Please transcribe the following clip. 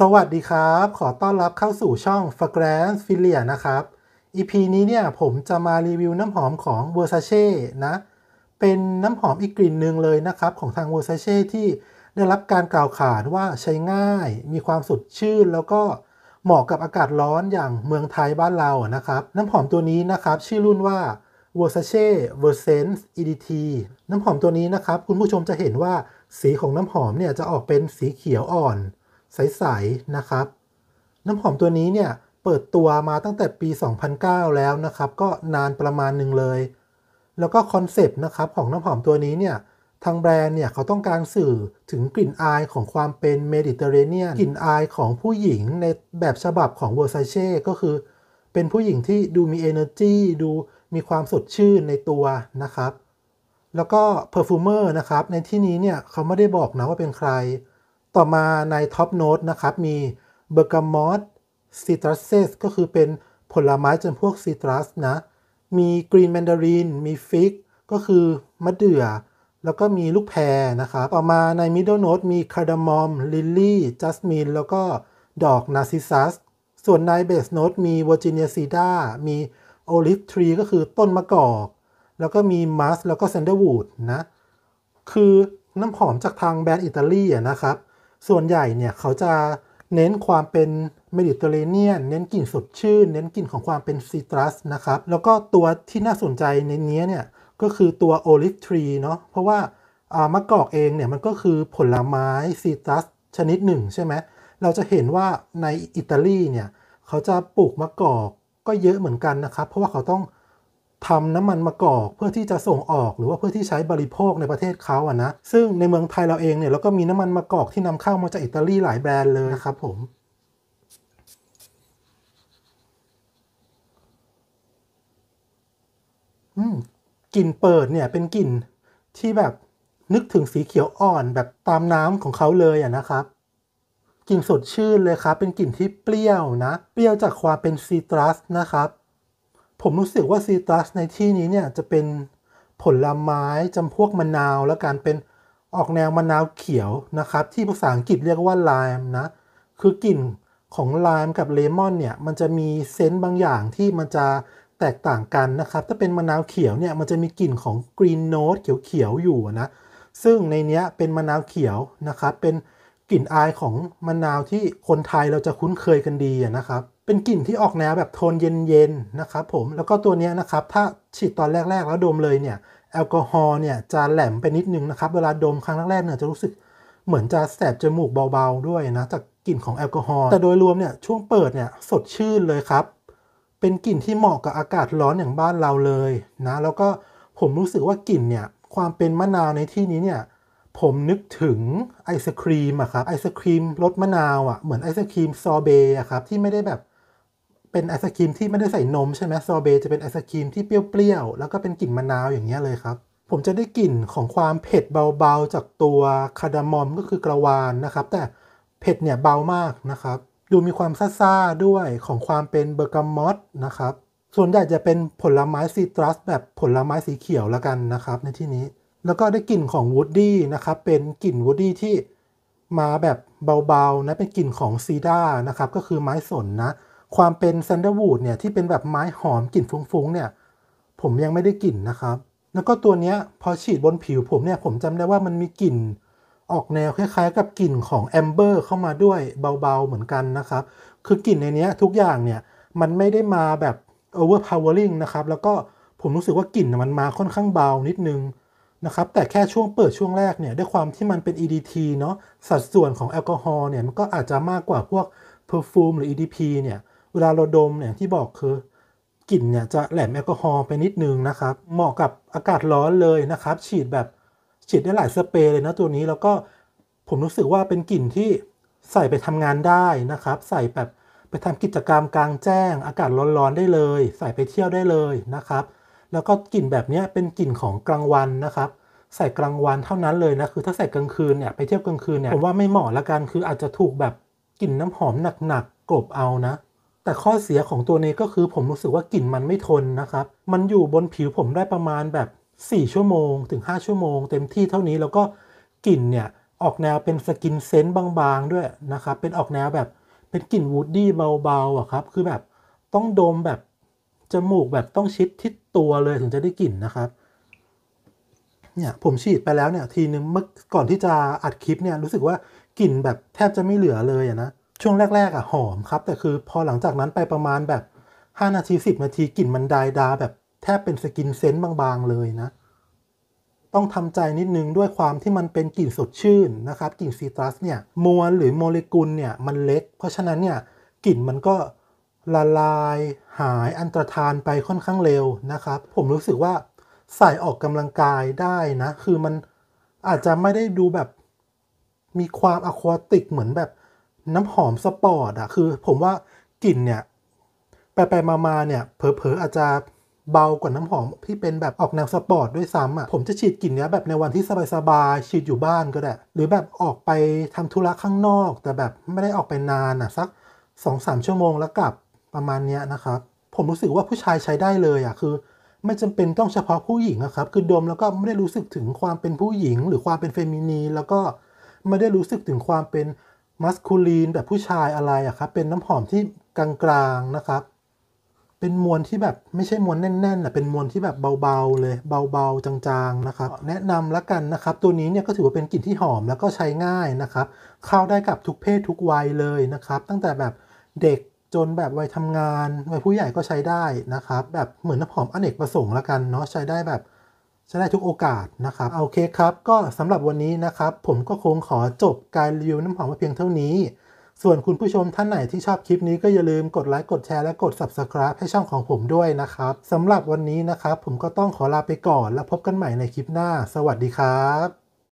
สวัสดีครับ ขอต้อนรับเข้าสู่ช่อง f r a g r a n c e f i l i a นะครับ EP นี้เนี่ย ผมจะมารีวิวน้ำหอมของ Versace นะ เป็นน้ำหอมอีกกลิ่นหนึ่งเลยนะครับ ของทาง Versace ที่ได้รับการกล่าวขานว่าใช้ง่าย มีความสดชื่น แล้วก็เหมาะกับอากาศร้อนอย่างเมืองไทยบ้านเรานะครับ น้ำหอมตัวนี้นะครับ ชื่อรุ่นว่า Versace v e r s e n e EDT น้ำหอมตัวนี้นะครับคุณผู้ชมจะเห็นว่าสีของน้ำหอมเนี่ยจะออกเป็นสีเขียวอ่อนใส ๆ นะครับ น้ำหอมตัวนี้เนี่ย เปิดตัวมาตั้งแต่ปี 2009 แล้วนะครับ ก็นานประมาณหนึ่งเลย แล้วก็คอนเซปต์นะครับ ของน้ำหอมตัวนี้เนี่ย ทางแบรนด์เนี่ย เขาต้องการสื่อถึงกลิ่นอายของความเป็นเมดิเตอร์เรเนียนกลิ่นอายของผู้หญิงในแบบฉบับของเวอร์ซาเช่ก็คือเป็นผู้หญิงที่ดูมีเน n e r g y ดูมีความสดชื่นในตัวนะครับ แล้วก็ perfumer นะครับในที่นี้เนี่ยเขาไม่ได้บอกนะว่าเป็นใครต่อมาในท็อปโน้ตนะครับ มีเบอร์กามอสซิตรัสเซสก็คือเป็นผลไม้จำพวกซิตรัสนะ มีกรีนแมนดารินมีฟิกก็คือ มะเดื่อ แล้วก็มีลูกแพรนะครับต่อมาในมิดเดิลโน้ตมีคาร์ดามอมลิลลี่จัสมินแล้วก็ดอกนาซิซัสส่วนในเบสโน้ตมีเวอร์จิเนียซีดามีโอลิฟทรีก็คือต้นมะกอก แล้วก็มีมัสแล้วก็เซนเดอร์วูดนะ คือน้ำหอมจากทางแบรนด์อิตาลีนะครับส่วนใหญ่เนี่ยเขาจะเน้นความเป็นเมดิเตอร์เรเนียนเน้นกลิ่นสดชื่น เน้นกลิ่นของความเป็นซิตรัสนะครับแล้วก็ตัวที่น่าสนใจในนี้เนี่ยก็คือตัวโอลิฟทรีเนาะเพราะว่ามะกอกเองเนี่ยมันก็คือผลไม้ซิตรัส ชนิดหนึ่งใช่ไหมเราจะเห็นว่าในอิตาลีเนี่ย เขาจะปลูกมะกอกก็เยอะเหมือนกันนะครับ เพราะว่าเขาต้องทำน้ำมันมะกอกเพื่อที่จะส่งออกหรือว่าเพื่อที่ใช้บริโภคในประเทศเขาอะนะซึ่งในเมืองไทยเราเองเนี่ยเราก็มีน้ำมันมะกอกที่นำเข้ามาจากอิตาลีหลายแบรนด์เลยนะครับผมกลิ่นเปิดเนี่ยเป็นกลิ่นที่แบบนึกถึงสีเขียวอ่อนแบบตามน้ำของเขาเลยอะนะครับ กลิ่นสดชื่นเลยครับ เป็นกลิ่นที่เปรี้ยวนะเปรี้ยวจากความเป็นซีตรัสนะครับผมรู้สึกว่าซีตรัสในที่นี้ เนี่ย จะเป็นผลไม้จำพวกมะนาวและการเป็นออกแนวมะนาวเขียวนะครับ ที่ภาษาอังกฤษเรียกว่าไลม์นะ คือ กลิ่นของไลม์กับเลมอนเนี่ยมันจะมี เซนต์บางอย่างที่มันจะแตกต่างกันนะครับ ถ้าเป็นมะนาวเขียวเนี่ย มันจะมีกลิ่นของกรีนโนตเขียว ๆ อยู่นะ ซึ่งในเนี้ยเป็นมะนาวเขียวนะครับ เป็นกลิ่นอายของมะนาวที่คนไทยเราจะคุ้นเคยกันดีนะครับเป็นกลิ่นที่ออกแนวแบบโทนเย็นๆนะครับผมแล้วก็ตัวนี้นะครับถ้าฉีดตอนแรกๆ แล้วดมเลยเนี่ยแอลกอฮอล์เนี่ยจะแหลมไปนิดนึงนะครับเวลาดมครั้งแรกๆเนี่ยจะรู้สึก เหมือนจะแสบจมูกเบาๆด้วยนะจากกลิ่นของแอลกอฮอล์แต่โดยรวมเนี่ยช่วงเปิดเนี่ยสดชื่นเลยครับ เป็นกลิ่นที่เหมาะกับอากาศร้อนอย่างบ้านเราเลยนะ แล้วก็ผมรู้สึกว่ากลิ่นเนี่ย ความเป็นมะนาวในที่นี้เนี่ย ผมนึกถึงไอศครีมอะครับไอศครีมรสมะนาวอะเหมือนไอศครีมซอเบอะครับที่ไม่ได้แบบเป็นไอศครีมที่ไม่ได้ใส่นมใช่ไหมซอเบจะเป็นไอศครีมที่เปรี้ยวๆแล้วก็เป็นกลิ่นมะนาวอย่างเงี้ยเลยครับ ผมจะได้กลิ่นของความเผ็ดเบาๆจากตัวคาร์ดามอมก็คือกระวานนะครับ แต่เผ็ดเนี่ยเบามากนะครับ ดูมีความซ่าๆด้วยของความเป็นเบอร์กามอตนะครับส่วนใหญ่จะเป็นผลไม้ซีตรัสแบบผลไม้สีเขียวละกันนะครับ ในที่นี้ แล้วก็ได้กลิ่นของวูดดี้นะครับเป็นกลิ่นวูดดี้ที่มาแบบเบาๆนะเป็นกลิ่นของซีด้านะครับก็คือไม้สนนะความเป็นแซนเดอร์วูดเนี่ย ที่เป็นแบบไม้หอมกลิ่นฟุ้ง ๆ เนี่ย ผมยังไม่ได้กลิ่นนะครับ แล้วก็ตัวเนี้ย พอฉีดบนผิวผมเนี่ย ผมจำได้ว่ามันมีกลิ่น ออกแนวคล้ายๆ กับกลิ่นของแอมเบอร์เข้ามาด้วยเบา ๆ เหมือนกันนะครับ คือกลิ่นในนี้ทุกอย่างเนี่ย มันไม่ได้มาแบบ overpowering นะครับ แล้วก็ผมรู้สึกว่ากลิ่นมันมาค่อนข้างเบานิดนึงนะครับแต่แค่ช่วงเปิดช่วงแรกเนี่ยด้วยความที่มันเป็น EDT เนาะสัดส่วนของแอลกอฮอล์เนี่ยมันก็อาจจะมากกว่าพวก perfume หรือ EDP เนี่ยเวลาเราดมเนี่ยที่บอกคือกลิ่นเนี่ยจะแหลมแอลกอฮอล์ไปนิดนึงนะครับ เหมาะกับอากาศร้อนเลยนะครับ ฉีดแบบฉีดได้หลายสเปรย์เลยนะตัวนี้แล้วก็ผมรู้สึกว่าเป็นกลิ่นที่ใส่ไปทำงานได้นะครับ ใส่แบบไปทำกิจกรรมกลางแจ้ง อากาศร้อนๆ ได้เลย ใส่ไปเที่ยวได้เลยนะครับ แล้วก็กลิ่นแบบนี้เป็นกลิ่นของกลางวันนะครับ ใส่กลางวันเท่านั้นเลยนะคือ ถ้าใส่กลางคืนเนี่ยไปเที่ยวกลางคืนเนี่ยผมว่าไม่เหมาะละกันคือ อาจจะถูกแบบกลิ่นน้ำหอมหนักๆกลบเอานะแต่ข้อเสียของตัวนี้ก็คือผมรู้สึกว่า กลิ่นมันไม่ทนนะครับ มันอยู่บนผิวผมได้ประมาณแบบ4ชั่วโมงถึง5ชั่วโมง เต็มที่เท่านี้แล้วก็ กลิ่นเนี่ย ออกแนวเป็นสกินเซนต์บาง ๆ ด้วยนะครับ เป็นออกแนวแบบเป็น กลิ่นวูดดี้เบาๆอ่ะครับ คือแบบต้องดมแบบจมูกแบบต้องชิดทิศตัวเลยถึงจะได้กลิ่นนะครับ เนี่ยผมฉีดไปแล้วเนี่ย ทีนึงเมื่อก่อนที่จะอัดคลิปเนี่ยรู้สึกว่ากลิ่นแบบแทบจะไม่เหลือเลยนะช่วงแรก ๆ อ่ะ หอมครับ แต่คือพอหลังจากนั้นไปประมาณแบบ 5 นาที 10 นาที กลิ่นมันดายดาแบบ แทบเป็นสกินเซนต์บางๆเลยนะ ต้องทำใจนิดนึงด้วยความที่มันเป็นกลิ่นสดชื่นนะครับ กลิ่นซิตรัสเนี่ยมวลหรือโมเลกุลเนี่ยมันเล็ก เพราะฉะนั้นเนี่ย กลิ่นมันก็ละลายหายอันตรธานไปค่อนข้างเร็วนะครับ ผมรู้สึกว่าใส่ออกกำลังกายได้นะคือมันอาจจะไม่ได้ดูแบบมีความอะควาติกเหมือนแบบน้ำหอมสปอร์ตอะคือผมว่ากลิ่นเนี่ยไปไปมาๆเนี่ยเผลอๆอาจจะเบากว่าน้ำหอมที่เป็นแบบออกแนวสปอร์ตด้วยซ้ำอะผมจะฉีดกลิ่นเนี้ยแบบในวันที่สบายๆฉีดอยู่บ้านก็ได้หรือแบบออกไปทำธุระข้างนอก แต่แบบไม่ได้ออกไปนานอะสัก2สชั่วโมงแล้วกลับประมาณเนี้ยนะครับผมรู้สึกว่าผู้ชายใช้ได้เลยอะคือไม่จำเป็นต้องเฉพาะผู้หญิงนะครับคือดมแล้วก็ไม่ได้รู้สึกถึงความเป็นผู้หญิง หรือความเป็นเฟมินีแล้วก็ไม่ได้รู้สึกถึงความเป็นมัสคูลีนแบบผู้ชายอะไรอะครับ เป็นน้ำหอมที่กลางๆนะครับ เป็นมวลที่แบบไม่ใช่มวลแน่นๆนะเป็นมวลที่แบบเบาๆเลย เบาๆจางๆนะครับ แนะนำละกันนะครับ ตัวนี้เนี่ยก็ถือว่าเป็นกลิ่นที่หอมแล้วก็ใช้ง่ายนะครับ เข้าได้กับทุกเพศทุกวัยเลยนะครับ ตั้งแต่แบบเด็กจนแบบวัยทำงานวัยผู้ใหญ่ก็ใช้ได้นะครับ แบบเหมือนน้ำหอมอเนกประสงค์ละกันเนาะ ใช้ได้แบบใช้ได้ทุกโอกาสนะครับโอเคครับก็สำหรับวันนี้นะครับผมก็คงขอจบการรีวิวน้ำหอมเพียงเท่านี้ ส่วนคุณผู้ชมท่านไหนที่ชอบคลิปนี้ก็อย่าลืมกดไลค์กดแชร์และกด Subscribe ให้ช่องของผมด้วยนะครับสำหรับวันนี้นะครับผมก็ต้องขอลาไปก่อนแล้วพบกันใหม่ในคลิปหน้า สวัสดีครับ